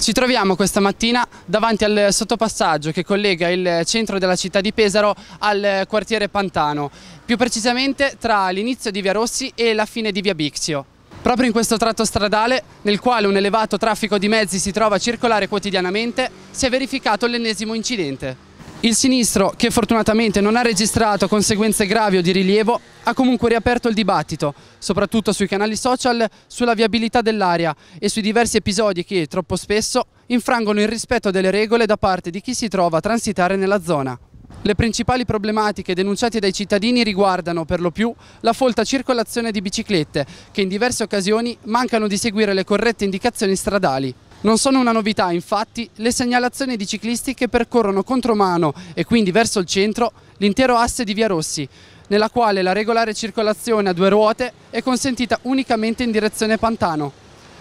Ci troviamo questa mattina davanti al sottopassaggio che collega il centro della città di Pesaro al quartiere Pantano, più precisamente tra l'inizio di Via Rossi e la fine di Via Bixio. Proprio in questo tratto stradale, nel quale un elevato traffico di mezzi si trova a circolare quotidianamente, si è verificato l'ennesimo incidente. Il sinistro, che fortunatamente non ha registrato conseguenze gravi o di rilievo, ha comunque riaperto il dibattito, soprattutto sui canali social, sulla viabilità dell'area e sui diversi episodi che, troppo spesso, infrangono il rispetto delle regole da parte di chi si trova a transitare nella zona. Le principali problematiche denunciate dai cittadini riguardano per lo più la folta circolazione di biciclette che in diverse occasioni mancano di seguire le corrette indicazioni stradali. Non sono una novità, infatti, le segnalazioni di ciclisti che percorrono contromano e quindi verso il centro l'intero asse di Via Rossi, nella quale la regolare circolazione a due ruote è consentita unicamente in direzione Pantano.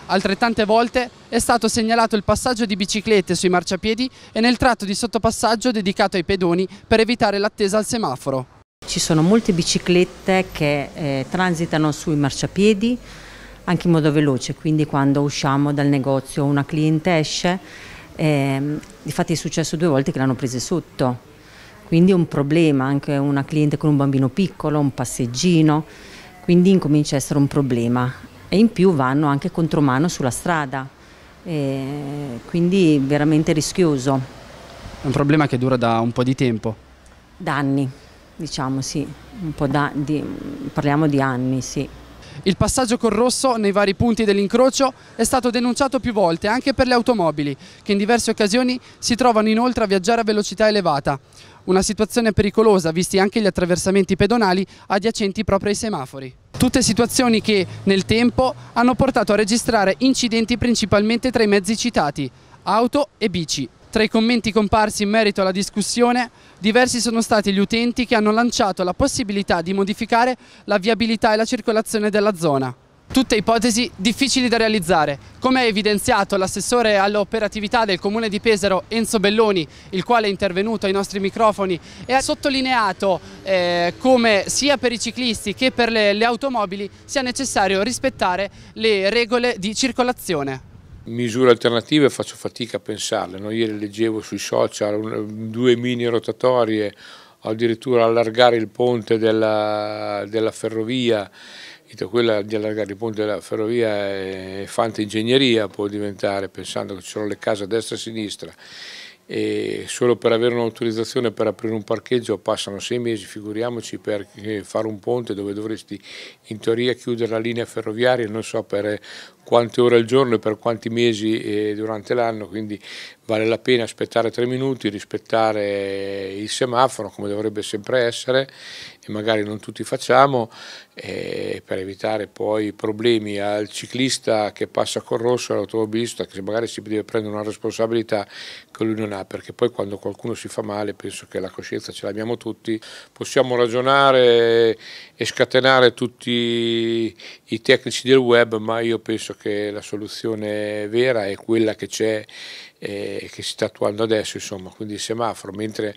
Altrettante volte è stato segnalato il passaggio di biciclette sui marciapiedi e nel tratto di sottopassaggio dedicato ai pedoni per evitare l'attesa al semaforo. Ci sono molte biciclette che eh, transitano sui marciapiedi, anche in modo veloce, quindi quando usciamo dal negozio una cliente esce, ehm, infatti è successo due volte che l'hanno presa sotto, quindi è un problema anche una cliente con un bambino piccolo, un passeggino, quindi incomincia a essere un problema e in più vanno anche contromano sulla strada, eh, quindi veramente rischioso. È un problema che dura da un po' di tempo? Da anni, diciamo sì, di, parliamo di anni sì. Il passaggio col rosso nei vari punti dell'incrocio è stato denunciato più volte anche per le automobili, che in diverse occasioni si trovano inoltre a viaggiare a velocità elevata. Una situazione pericolosa, visti anche gli attraversamenti pedonali adiacenti proprio ai semafori. Tutte situazioni che, nel tempo, hanno portato a registrare incidenti principalmente tra i mezzi citati, auto e bici, tra i commenti comparsi in merito alla discussione, diversi sono stati gli utenti che hanno lanciato la possibilità di modificare la viabilità e la circolazione della zona. Tutte ipotesi difficili da realizzare. Come ha evidenziato l'assessore all'operatività del comune di Pesaro Enzo Belloni, il quale è intervenuto ai nostri microfoni e ha sottolineato eh, come sia per i ciclisti che per le, le automobili sia necessario rispettare le regole di circolazione misure alternative faccio fatica a pensarle, no? ieri leggevo sui social un, due mini rotatorie, addirittura allargare il ponte della, della ferrovia, quella di allargare il ponte della ferrovia è fante ingegneria può diventare, pensando che ci sono le case a destra e a sinistra, e solo per avere un'autorizzazione per aprire un parcheggio passano sei mesi, figuriamoci per eh, fare un ponte dove dovresti in teoria chiudere la linea ferroviaria, non so, per quante ore al giorno e per quanti mesi eh, durante l'anno, quindi vale la pena aspettare tre minuti, rispettare il semaforo come dovrebbe sempre essere e magari non tutti facciamo eh, per evitare poi problemi al ciclista che passa col rosso, all'automobilista che magari si deve prendere una responsabilità che lui non ha perché poi quando qualcuno si fa male penso che la coscienza ce l'abbiamo tutti, possiamo ragionare e scatenare tutti i tecnici del web ma io penso che che la soluzione vera è quella che c'è e eh, che si sta attuando adesso, insomma, quindi il semaforo, mentre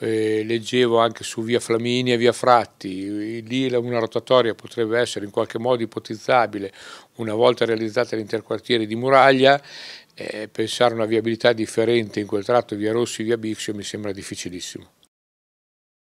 eh, leggevo anche su via Flaminia e via Fratti, lì una rotatoria potrebbe essere in qualche modo ipotizzabile una volta realizzata l'interquartiere di Muraglia, eh, pensare a una viabilità differente in quel tratto via Rossi, via Bixio mi sembra difficilissimo.